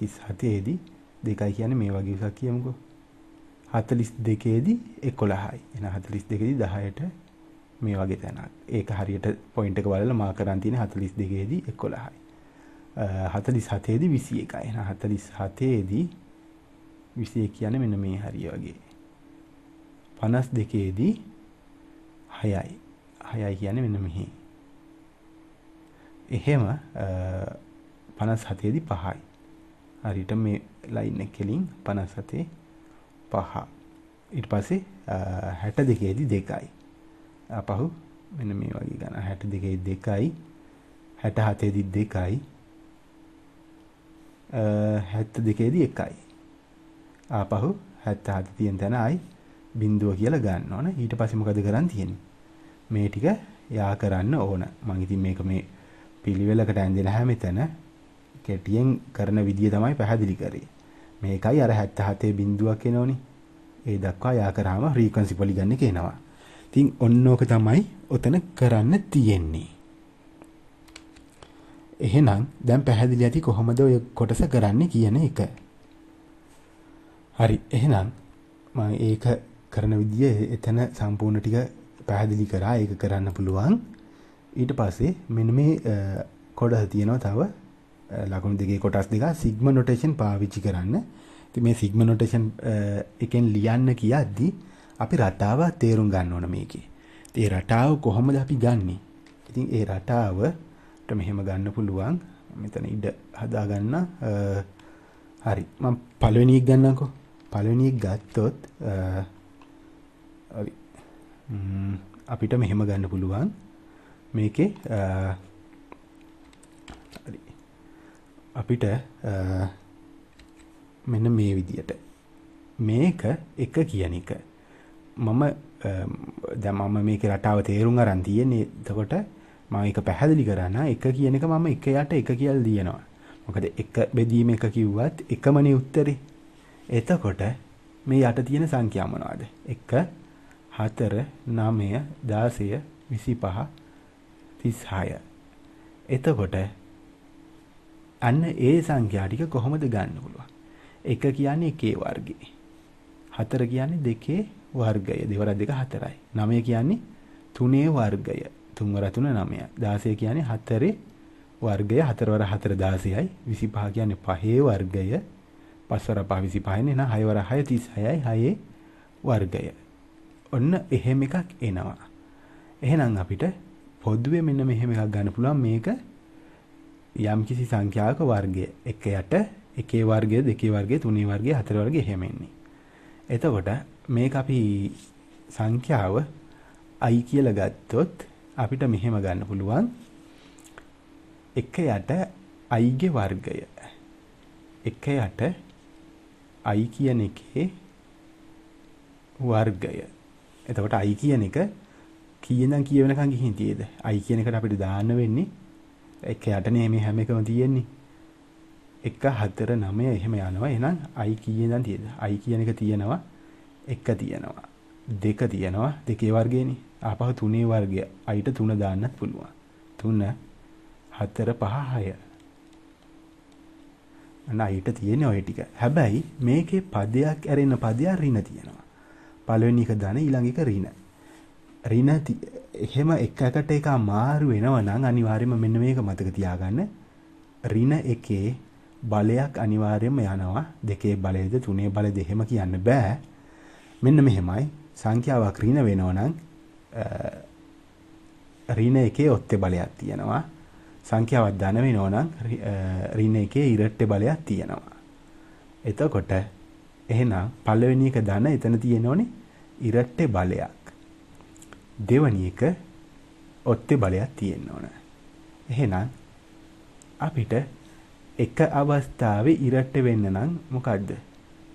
[SPEAKER 1] තිස් හතේදී දෙකයි කියන්නේ මේ වගේ එකක් කියමුකෝ 42 දී 11යි. එහෙනම් 42 දී 10ට මේ වගේ තැනක්. ඒක හරියට පොයින්ට් එක බලලා මාක් කරන් තියෙන 42 දී 11යි. 47 දී 21යි. එහෙනම් 47 දී 21 කියන්නේ මෙන්න මේ හරිය වගේ. 52 දී 6යි. 6යි කියන්නේ මෙන්න මෙහි. එහෙම 57 දී 5යි. හරියට මේ ලයින් එකේ ලින් 57 පහ ඊට පස්සේ 62 දී 2යි අපහු මෙන්න මේ වගේ ගණන් 62 දී 2යි 67 දී 2යි 72 දී 1යි ආපහු 77 තියෙන තැනයි බිඳුව කියලා ගන්න ඕන ඊට පස්සේ මොකද කරන් තියෙන්නේ මේ ටික යා කරන්න ඕන මම ඉතින් මේක මේ පිළිවෙලකට ඇඳෙන හැම තැන කෙටියෙන් කරන විදිය තමයි පැහැදිලි කරේ මේකයි අර 77 බිඳුවක් එනෝනේ. ඒ දක්වා යා කරාම ෆ්‍රීකවන්සි පොලිගන් එක එනවා. ඉතින් ඔන්න ඕක තමයි ඔතන කරන්න තියෙන්නේ. එහෙනම් දැන් පැහැදිලි ඇති කොහොමද ඔය කොටස කරන්නේ කියන එක. හරි එහෙනම් මම ඒක කරන විදිය එතන සම්පූර්ණ ටික පැහැදිලි කරා ඒක කරන්න පුළුවන්. ඊට පස්සේ මෙන්න මේ කොටස තියෙනවා තව ලකුණු දෙකේ කොටස් දෙක සිග්ම නොටේෂන් පාවිච්චි කරන්න. ඉතින් මේ සිග්ම නොටේෂන් එකෙන් ලියන්න කියද්දී අපි රටාව තේරුම් ගන්න ඕන මේකේ. ඒ රටාව කොහොමද අපි ගන්නෙ? ඉතින් ඒ රටාවට මෙහෙම ගන්න පුළුවන්. මෙතන ඉඩ හදාගන්න හරි. මම පළවෙනි එක ගන්නම්කෝ. පළවෙනි එක ගත්තොත් අපිට මෙහෙම ගන්න පුළුවන්. මේකේ හරි අපිට මෙන්න මේ විදියට මේක එක කියන එක මම දැන් මම මේකේ රටාව තේරුම් අරන් තියෙන්නේ එතකොට මම ඒක පැහැදිලි කරන්න එක කියන එක මම එක යට එක කියලා දිනනවා මොකද එක බෙදීම එක කිව්වත් එකමනේ උත්තරේ එතකොට මේ යට තියෙන සංඛ්‍යා මොනවද 1 4 9 16 25 36 එතකොට අන්න ඒ සංඛ්‍යා ටික කොහොමද ගන්න පුළුවන්? 1 කියන්නේ 1 වර්ගය. 4 කියන්නේ 2 වර්ගය. දෙවර දෙක 4යි. 9 කියන්නේ 3 වර්ගය. 3 වර 3 9යි. 16 කියන්නේ 4 වර්ගය. 4 වර 4 16යි. 25 කියන්නේ 5 වර්ගය. 5 වර 5 25 නේ. 6 වර 6 36යි. 6 වර්ගය. ඔන්න එහෙම එකක් එනවා. එහෙනම් අපිට පොදුවේ මෙන්න මෙහෙම එකක් ගන්න පුළුවන් මේක යම්කිසි සංඛ්‍යාවක වර්ගය එක යට එකේ වර්ගය දෙකේ වර්ගය තුනේ වර්ගය හතරේ වර්ගය එහෙම එන්නේ. එතකොට මේක අපි සංඛ්‍යාව i කියලා ගත්තොත් අපිට මෙහෙම ගන්න පුළුවන්. එක යට i ගේ වර්ගය. එක යට i කියන එකේ වර්ගය. එතකොට i කියන එක කීයෙන් කියවෙනකන් ගිහින් තියේද? i කියන එකට අපිට දාන්න වෙන්නේ එක යටනේ මේ හැම එකම තියෙන්නේ. 1 4 9 එහෙම යනවා. එහෙනම් i කීයෙන් දැන් තියෙද? i කියන එක තියෙනවා. 1 තියෙනවා. 2 තියෙනවා. දෙකේ වර්ගයනේ. ආපහු තුනේ වර්ගය. i'ට 3 දාන්නත් පුළුවන්. 3 4 5 6 නයිට තියෙන ඔය ටික. හැබැයි මේකේ පදයක් ඇරෙන පදයක් ඍණ තියෙනවා. පළවෙනි එක ධන ඊළඟ එක ඍණ. ඍණ එහෙම එකකට එක අමාරු වෙනවා නම් අනිවාර්යයෙන්ම මෙන්න මේක මතක තියාගන්න. ඍණ එකේ බලයක් අනිවාර්යයෙන්ම යනවා. දෙකේ බලයද තුනේ බලයද එහෙම කියන්න බෑ. මෙන්න මෙහෙමයි. සංඛ්‍යාවක් ඍණ වෙනවා නම් ඍණ එකේ ඔත්තේ බලයක් තියෙනවා. සංඛ්‍යාවක් ධන වෙනවා නම් ඍණ එකේ ඉරට්ටේ බලයක් තියෙනවා. එතකොට එහෙනම් පළවෙනි එක ධන එතන තියෙනෝනේ ඉරට්ටේ බලයක්. දෙවනි එක ඔත්තේ බලයක් තියෙන්න ඕන. එහෙනම් අපිට එක අවස්ථාවේ ඉරට්ට වෙන්න නම් මොකද්ද?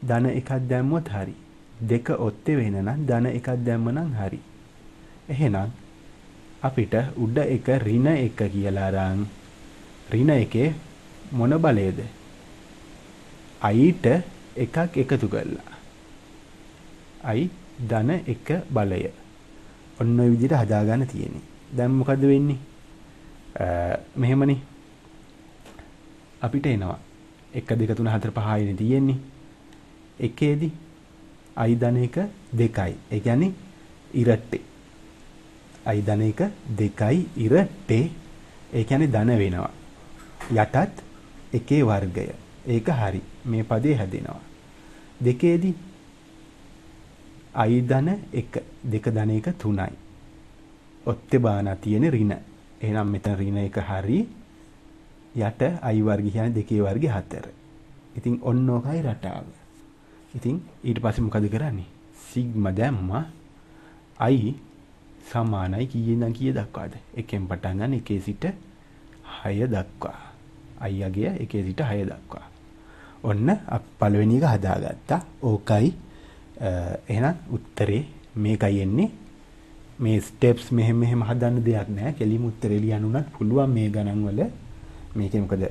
[SPEAKER 1] ධන එකක් දැම්මොත් හරි. දෙක ඔත්තේ වෙන නම් ධන එකක් දැම්ම නම් හරි. එහෙනම් අපිට උඩ එක ඍණ එක කියලා අරන් ඍණ එකේ මොන බලයේද? අයිට එකක් එකතු කරලා. අයි ධන එක බලය. ඔන්න ඔය විදිහට හදාගන්න තියෙන්නේ. දැන් මොකද වෙන්නේ? මෙහෙමනේ. අපිට එනවා 1 2 3 4 5 ඉන්නේ තියෙන්නේ. එකේදී i ධන 1 2යි. ඒ කියන්නේ ඉරට්ටේ. i ධන 1 2යි ඉරට්ටේ. ඒ කියන්නේ ධන වෙනවා. යටත් එකේ වර්ගය. ඒක හරි. මේ පදේ හැදෙනවා. දෙකේදී i ධන 1 2 ධන 1 3යි. ඔත්තේ බානා තියෙන ඍණ. එහෙනම් මෙතන ඍණ 1 හරි යට i වර්ගය කියන්නේ 2 වර්ගය 4. ඉතින් ඔන්න ඕකයි රටාව. ඉතින් ඊට පස්සේ මොකද කරන්නේ? සිග්මා දැම්මා i සමානයි කීයෙන් නම් කීය දක්වාද? 1න් පටන් ගන්න 1 සිට 6 දක්වා. i යගය 1 සිට 6 දක්වා. ඔන්න අප පළවෙනි එක හදාගත්තා. ඕකයි එහෙනම් උත්තරේ මේකයි එන්නේ. මේ ස්ටෙප්ස් මෙහෙම මෙහෙම හදන්න දෙයක් නැහැ. කෙලිම උත්තරේ ලියන්න උනත් පුළුවන් මේ ගණන් වල මේකේ මොකද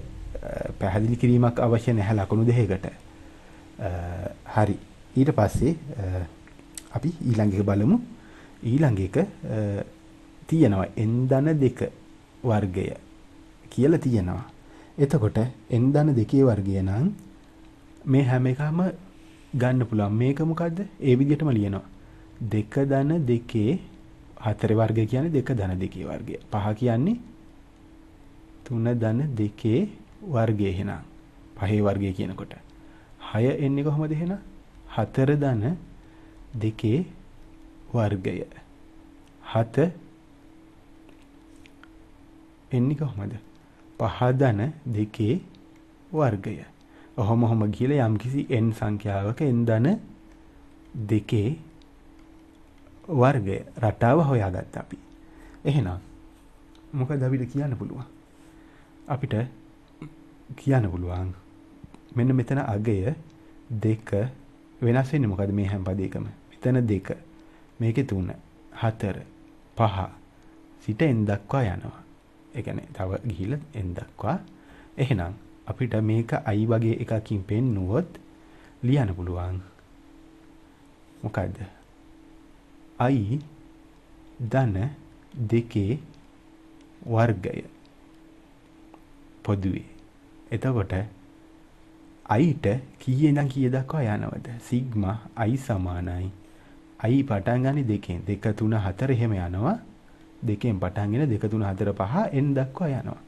[SPEAKER 1] පැහැදිලි කිරීමක් අවශ්‍ය නැහැ ලකුණු දෙකකට. හරි. ඊට පස්සේ අපි ඊළඟ එක බලමු. ඊළඟ එක තියෙනවා එන්දන දෙක වර්ගය කියලා තියෙනවා. එතකොට එන්දන දෙකේ වර්ගය නම් මේ හැම එකම ගන්න පුළුවන්. මේක මොකද්ද? ඒ විදිහටම ලියනවා. 2 ධන 2 හතර වර්ගය කියන්නේ 2 ධන 2 වර්ගය. පහ කියන්නේ 3 ධන 2 වර්ගය එහෙනම්. පහේ වර්ගය කියනකොට. 6 එන්නේ කොහොමද එහෙනම්? 4 ධන 2 වර්ගය. 7 එන්නේ කොහොමද? 5 ධන 2 වර්ගය. ඔහොම ඔහොම කියලා යම්කිසි n සංඛ්‍යාවක n ධන දෙකේ වර්ගය රටාව හොයාගත්තා අපි. එහෙනම් මොකද අපිට කියන්න පුළුවන්? අපිට කියන්න පුළුවන් මෙන්න මෙතන අගය දෙක වෙනස් වෙන්නේ මොකද මේ හැම පදයකම? මෙතන දෙක මේකේ තුන හතර පහ සිට n දක්වා යනවා. ඒ කියන්නේ තව ගිහිල්ලා n දක්වා. එහෙනම් අපිට මේක i වගේ එකකින් පෙන්නුවොත් ලියන්න පුළුවන්. මොකද්ද? i ධන දෙකේ වර්ගය පොදුවේ. එතකොට අයිට කීයේ ඉඳන් කීය දක්වා යනවද? සිග්මා i සමානයි. i පටන් ගන්නේ දෙකෙන්. 2 3 4 එහෙම යනවා. දෙකෙන් පටන්ගෙන 2 3 4 5 n දක්වා යනවා.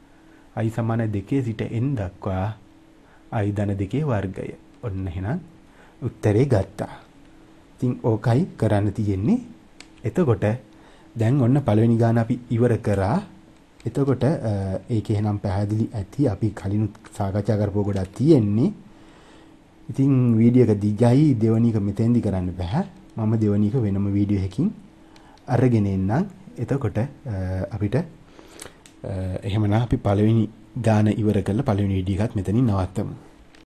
[SPEAKER 1] i සමාන 2 සිට n දක්වා i ධන 2 වර්ගය. ඔන්න එහෙනම් උත්තරේ ගත්තා. ඉතින් ඕකයි කරන්න තියෙන්නේ. එතකොට දැන් ඔන්න පළවෙනි ගාන අපි ඉවර කරා. එතකොට ඒක එහෙනම් පැහැදිලි ඇති අපි කලිනුත් සාකච්ඡා කරපුව ගොඩක් තියෙන්නේ. ඉතින් වීඩියෝ එක දිගයි දෙවනි එක මෙතෙන්දි කරන්න බෑ. මම දෙවනි එක වෙනම වීඩියෝ එකකින් අරගෙන එන්නම්. එතකොට අපිට එහෙමනම් අපි පළවෙනි ගාන ඉවර කරලා පළවෙනි වීඩියෝ එකත් මෙතනින් නවත්තමු